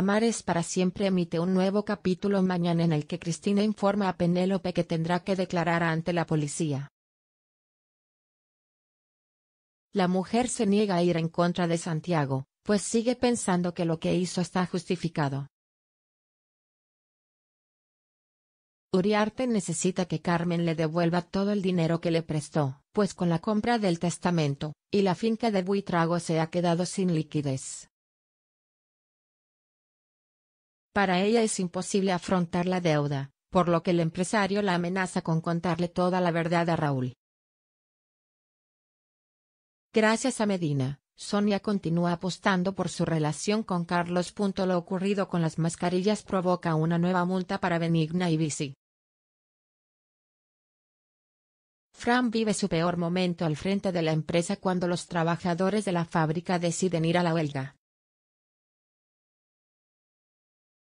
Amar para siempre emite un nuevo capítulo mañana en el que Cristina informa a Penélope que tendrá que declarar ante la policía. La mujer se niega a ir en contra de Santiago, pues sigue pensando que lo que hizo está justificado. Uriarte necesita que Carmen le devuelva todo el dinero que le prestó, pues con la compra del testamento, y la finca de Buitrago se ha quedado sin liquidez. Para ella es imposible afrontar la deuda, por lo que el empresario la amenaza con contarle toda la verdad a Raúl. Gracias a Medina, Sonia continúa apostando por su relación con Carlos. Lo ocurrido con las mascarillas provoca una nueva multa para Benigna y Bici. Fran vive su peor momento al frente de la empresa cuando los trabajadores de la fábrica deciden ir a la huelga.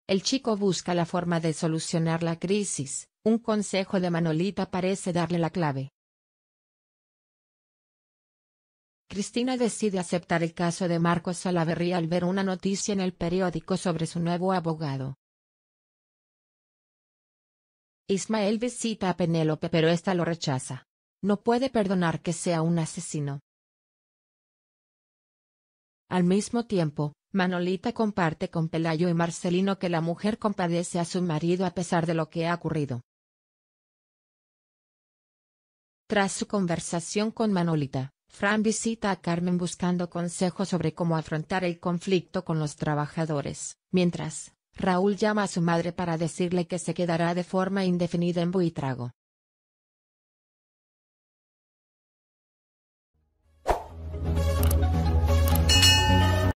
El chico busca la forma de solucionar la crisis, un consejo de Manolita parece darle la clave. Cristina decide aceptar el caso de Marcos Salaverría al ver una noticia en el periódico sobre su nuevo abogado. Ismael visita a Penélope pero ésta lo rechaza. No puede perdonar que sea un asesino. Al mismo tiempo, Manolita comparte con Pelayo y Marcelino que la mujer compadece a su marido a pesar de lo que ha ocurrido. Tras su conversación con Manolita, Fran visita a Carmen buscando consejos sobre cómo afrontar el conflicto con los trabajadores, mientras, Raúl llama a su madre para decirle que se quedará de forma indefinida en Buitrago.